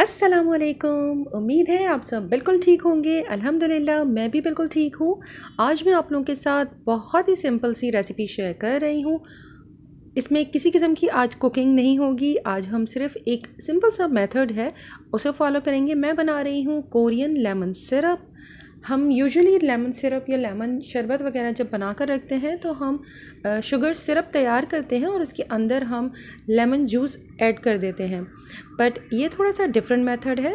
अस्सलाम वालेकुम उम्मीद है आप सब बिल्कुल ठीक होंगे अल्हम्दुलिल्लाह मैं भी बिल्कुल ठीक हूँ आज मैं आप लोगों के साथ बहुत ही सिंपल सी रेसिपी शेयर कर रही हूँ इसमें किसी किस्म की आज कुकिंग नहीं होगी आज हम सिर्फ एक सिंपल सा मेथड है उसे फॉलो करेंगे मैं बना रही हूँ कोरियन लेमन सिरप हम यूजुअली लेमन सिरप या लेमन शरबत वगैरह जब बना कर रखते हैं तो हम शुगर सिरप तैयार करते हैं और उसके अंदर हम लेमन जूस ऐड कर देते हैं बट ये थोड़ा सा डिफरेंट मेथड है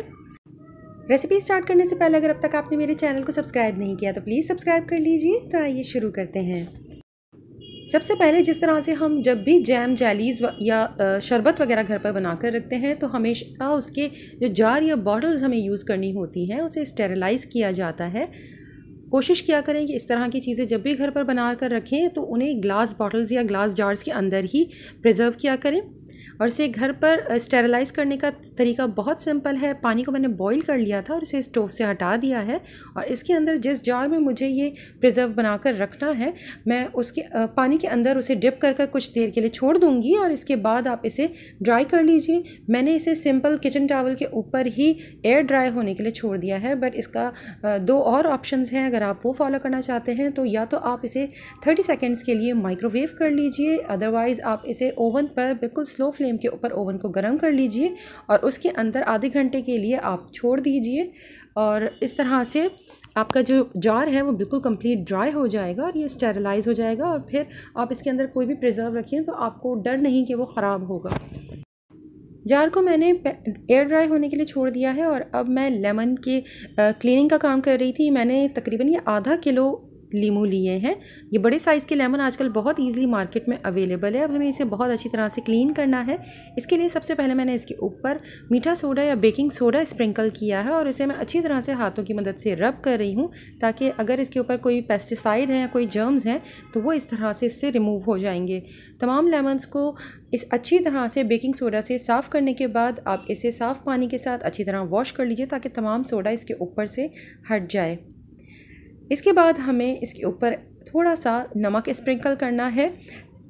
रेसिपी स्टार्ट करने से पहले अगर अब तक आपने मेरे चैनल को सब्सक्राइब नहीं किया तो प्लीज़ सब्सक्राइब कर लीजिए तो आइए शुरू करते हैं सबसे पहले जिस तरह से हम जब भी जैम जैलीज़ या शरबत वगैरह घर पर बना कर रखते हैं तो हमेशा उसके जो जार या बॉटल्स हमें यूज़ करनी होती हैं उसे स्टेरलाइज़ किया जाता है कोशिश किया करें कि इस तरह की चीज़ें जब भी घर पर बना कर रखें तो उन्हें ग्लास बॉटल्स या ग्लास जार्स के अंदर ही प्रिजर्व किया करें और इसे घर पर स्टेरलाइज़ करने का तरीका बहुत सिंपल है पानी को मैंने बॉईल कर लिया था और इसे स्टोव से हटा दिया है और इसके अंदर जिस जार में मुझे ये प्रिजर्व बनाकर रखना है मैं उसके पानी के अंदर उसे डिप कर कर कुछ देर के लिए छोड़ दूँगी और इसके बाद आप इसे ड्राई कर लीजिए मैंने इसे सिंपल किचन टावल के ऊपर ही एयर ड्राई होने के लिए छोड़ दिया है बट इसका दो और ऑप्शन हैं अगर आप वो फॉलो करना चाहते हैं तो या तो आप इसे थर्टी सेकेंड्स के लिए माइक्रोवेव कर लीजिए अदरवाइज़ आप इसे ओवन पर बिल्कुल स्लो फ्लेम फ्लेम के ऊपर ओवन को गर्म कर लीजिए और उसके अंदर आधे घंटे के लिए आप छोड़ दीजिए और इस तरह से आपका जो जार है वो बिल्कुल कंप्लीट ड्राई हो जाएगा और ये स्टेरलाइज हो जाएगा और फिर आप इसके अंदर कोई भी प्रिजर्व रखिए तो आपको डर नहीं कि वो ख़राब होगा जार को मैंने एयर ड्राई होने के लिए छोड़ दिया है और अब मैं लेमन के क्लीनिंग का काम कर रही थी मैंने तकरीबन ये आधा किलो लीमू लिए हैं ये बड़े साइज़ के लेमन आजकल बहुत ईजिली मार्केट में अवेलेबल है अब हमें इसे बहुत अच्छी तरह से क्लीन करना है इसके लिए सबसे पहले मैंने इसके ऊपर मीठा सोडा या बेकिंग सोडा स्प्रिंकल किया है और इसे मैं अच्छी तरह से हाथों की मदद से रब कर रही हूँ ताकि अगर इसके ऊपर कोई पेस्टिसाइड है या कोई जर्म्स हैं तो वो इस तरह से इससे रिमूव हो जाएंगे तमाम लेमन्स को इस अच्छी तरह से बेकिंग सोडा से साफ़ करने के बाद आप इसे साफ़ पानी के साथ अच्छी तरह वॉश कर लीजिए ताकि तमाम सोडा इसके ऊपर से हट जाए इसके बाद हमें इसके ऊपर थोड़ा सा नमक स्प्रिंकल करना है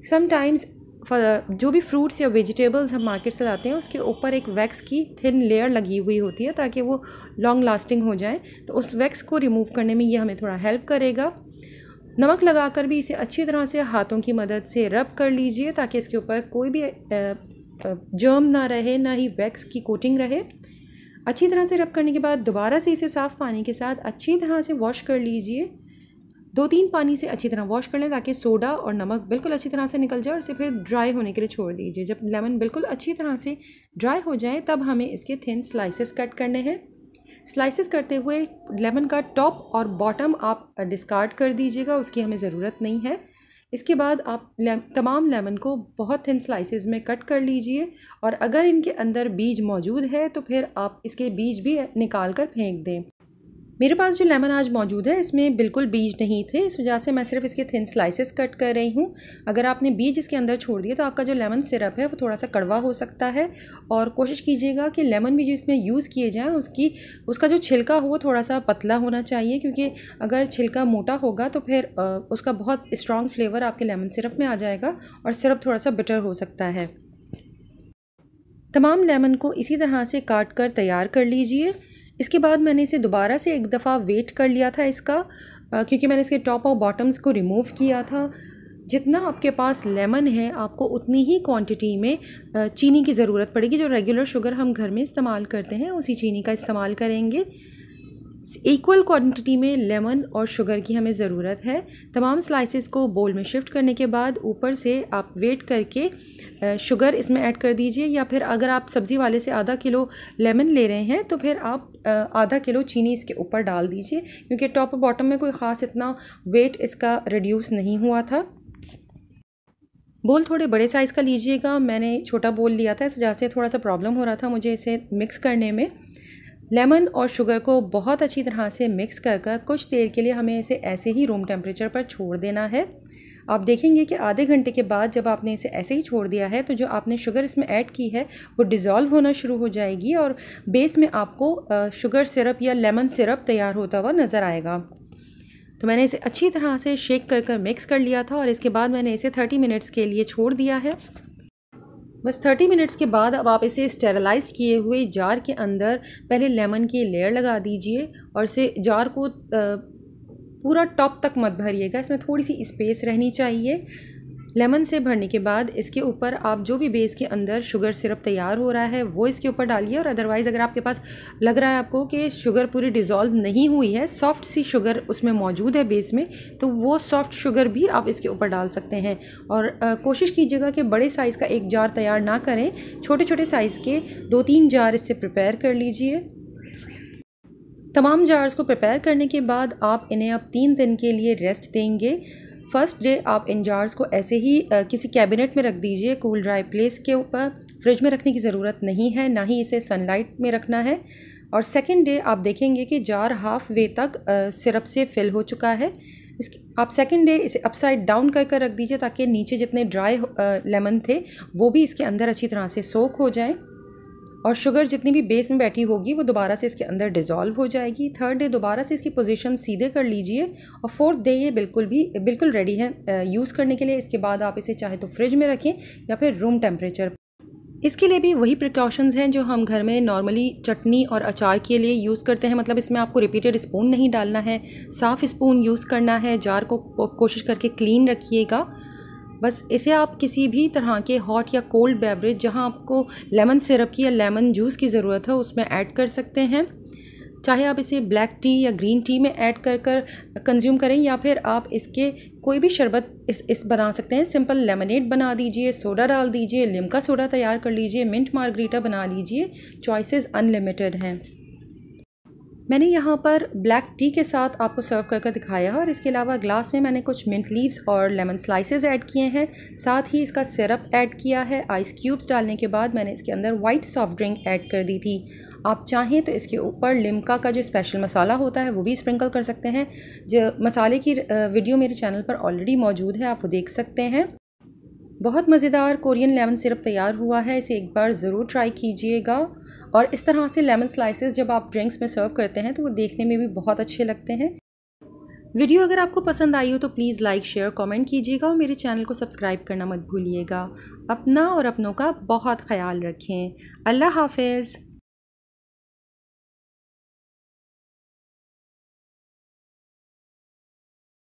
समटाइम्स जो भी फ्रूट्स या वेजिटेबल्स हम मार्केट से लाते हैं उसके ऊपर एक वैक्स की थिन लेयर लगी हुई होती है ताकि वो लॉन्ग लास्टिंग हो जाए तो उस वैक्स को रिमूव करने में ये हमें थोड़ा हेल्प करेगा नमक लगाकर भी इसे अच्छी तरह से हाथों की मदद से रब कर लीजिए ताकि इसके ऊपर कोई भी जर्म ना रहे ना ही वैक्स की कोटिंग रहे अच्छी तरह से रब करने के बाद दोबारा से इसे साफ़ पानी के साथ अच्छी तरह से वॉश कर लीजिए दो तीन पानी से अच्छी तरह वॉश कर लें ताकि सोडा और नमक बिल्कुल अच्छी तरह से निकल जाए और इसे फिर ड्राई होने के लिए छोड़ दीजिए जब लेमन बिल्कुल अच्छी तरह से ड्राई हो जाए तब हमें इसके थिन स्लाइसेस कट करने हैं स्लाइसेस करते हुए लेमन का टॉप और बॉटम आप डिस्कार्ड कर दीजिएगा उसकी हमें ज़रूरत नहीं है इसके बाद आप ले, तमाम लेमन को बहुत थिन स्लाइसेस में कट कर लीजिए और अगर इनके अंदर बीज मौजूद है तो फिर आप इसके बीज भी निकाल कर फेंक दें मेरे पास जो लेमन आज मौजूद है इसमें बिल्कुल बीज नहीं थे इस वजह से मैं सिर्फ इसके थिन स्लाइसेस कट कर रही हूँ अगर आपने बीज इसके अंदर छोड़ दिए तो आपका जो लेमन सिरप है वो थोड़ा सा कड़वा हो सकता है और कोशिश कीजिएगा कि लेमन भी जो इसमें यूज़ किए जाएँ उसकी उसका जो छिलका हो थोड़ा सा पतला होना चाहिए क्योंकि अगर छिलका मोटा होगा तो फिर उसका बहुत स्ट्रॉन्ग फ्लेवर आपके लेमन सिरप में आ जाएगा और सिरप थोड़ा सा बिटर हो सकता है तमाम लेमन को इसी तरह से काट कर तैयार कर लीजिए इसके बाद मैंने इसे दोबारा से एक दफ़ा वेट कर लिया था इसका क्योंकि मैंने इसके टॉप और बॉटम्स को रिमूव किया था जितना आपके पास लेमन है आपको उतनी ही क्वांटिटी में चीनी की ज़रूरत पड़ेगी जो रेगुलर शुगर हम घर में इस्तेमाल करते हैं उसी चीनी का इस्तेमाल करेंगे इक्वल क्वांटिटी में लेमन और शुगर की हमें ज़रूरत है तमाम स्लाइसेस को बोल में शिफ्ट करने के बाद ऊपर से आप वेट करके शुगर इसमें ऐड कर दीजिए या फिर अगर आप सब्ज़ी वाले से आधा किलो लेमन ले रहे हैं तो फिर आप आधा किलो चीनी इसके ऊपर डाल दीजिए क्योंकि टॉप और बॉटम में कोई ख़ास इतना वेट इसका रिड्यूस नहीं हुआ था बोल थोड़े बड़े साइज़ का लीजिएगा मैंने छोटा बोल लिया था इस वजह से थोड़ा सा प्रॉब्लम हो रहा था मुझे इसे मिक्स करने में लेमन और शुगर को बहुत अच्छी तरह से मिक्स कर कर कुछ देर के लिए हमें इसे ऐसे ही रूम टेम्परेचर पर छोड़ देना है आप देखेंगे कि आधे घंटे के बाद जब आपने इसे ऐसे ही छोड़ दिया है तो जो आपने शुगर इसमें ऐड की है वो डिज़ोल्व होना शुरू हो जाएगी और बेस में आपको शुगर सिरप या लेमन सिरप तैयार होता हुआ नज़र आएगा तो मैंने इसे अच्छी तरह से शेक कर कर मिक्स कर लिया था और इसके बाद मैंने इसे 30 मिनट्स के लिए छोड़ दिया है बस 30 मिनट्स के बाद अब आप इसे स्टेरलाइज किए हुए जार के अंदर पहले लेमन की लेयर लगा दीजिए और इसे जार को पूरा टॉप तक मत भरिएगा इसमें थोड़ी सी स्पेस रहनी चाहिए लेमन से भरने के बाद इसके ऊपर आप जो भी बेस के अंदर शुगर सिरप तैयार हो रहा है वो इसके ऊपर डालिए और अदरवाइज़ अगर आपके पास लग रहा है आपको कि शुगर पूरी डिज़ोल्व नहीं हुई है सॉफ्ट सी शुगर उसमें मौजूद है बेस में तो वो सॉफ्ट शुगर भी आप इसके ऊपर डाल सकते हैं और आ, कोशिश कीजिएगा कि बड़े साइज़ का एक जार तैयार ना करें छोटे छोटे साइज़ के दो तीन जार इससे प्रिपेयर कर लीजिए तमाम जार्स को प्रिपेयर करने के बाद आप इन्हें अब तीन दिन के लिए रेस्ट देंगे फर्स्ट डे आप इन जार्स को ऐसे ही आ, किसी कैबिनेट में रख दीजिए कूल ड्राई प्लेस के ऊपर फ्रिज में रखने की ज़रूरत नहीं है ना ही इसे सनलाइट में रखना है और सेकेंड डे आप देखेंगे कि जार हाफ वे तक सिरप से फिल हो चुका है इसके आप सेकेंड डे इसे अपसाइड डाउन कर कर रख दीजिए ताकि नीचे जितने ड्राई लेमन थे वो भी इसके अंदर अच्छी तरह से सोख हो जाएं और शुगर जितनी भी बेस में बैठी होगी वो दोबारा से इसके अंदर डिजॉल्व हो जाएगी थर्ड डे दोबारा से इसकी पोजीशन सीधे कर लीजिए और फोर्थ डे ये बिल्कुल भी बिल्कुल रेडी है यूज़ करने के लिए इसके बाद आप इसे चाहे तो फ्रिज में रखें या फिर रूम टेम्परेचर इसके लिए भी वही प्रिकॉशंस हैं जो हम घर में नॉर्मली चटनी और अचार के लिए यूज़ करते हैं मतलब इसमें आपको रिपीटेड स्पून नहीं डालना है साफ़ स्पून यूज़ करना है जार को कोशिश करके क्लीन रखिएगा बस इसे आप किसी भी तरह के हॉट या कोल्ड बेवरेज जहां आपको लेमन सिरप की या लेमन जूस की ज़रूरत हो उसमें ऐड कर सकते हैं चाहे आप इसे ब्लैक टी या ग्रीन टी में ऐड कर कर कंज्यूम करें या फिर आप इसके कोई भी शरबत इस इस बना सकते हैं सिंपल लेमनेड बना दीजिए सोडा डाल दीजिए लिमका सोडा तैयार कर लीजिए मिंट मार्गरीटा बना लीजिए चॉइसेस अनलिमिटेड हैं मैंने यहाँ पर ब्लैक टी के साथ आपको सर्व कर कर दिखाया है और इसके अलावा ग्लास में मैंने कुछ मिंट लीव्स और लेमन स्लाइसेस ऐड किए हैं साथ ही इसका सिरप ऐड किया है आइस क्यूब्स डालने के बाद मैंने इसके अंदर वाइट सॉफ्ट ड्रिंक ऐड कर दी थी आप चाहें तो इसके ऊपर लिमका का जो स्पेशल मसाला होता है वो भी स्प्रिंकल कर सकते हैं जो मसाले की वीडियो मेरे चैनल पर ऑलरेडी मौजूद है आप वो देख सकते हैं बहुत मज़ेदार कोरियन लेमन सिरप तैयार हुआ है इसे एक बार ज़रूर ट्राई कीजिएगा और इस तरह से लेमन स्लाइसेस जब आप ड्रिंक्स में सर्व करते हैं तो वो देखने में भी बहुत अच्छे लगते हैं वीडियो अगर आपको पसंद आई हो तो प्लीज़ लाइक शेयर कमेंट कीजिएगा और मेरे चैनल को सब्सक्राइब करना मत भूलिएगा अपना और अपनों का बहुत ख्याल रखें अल्लाह हाफिज़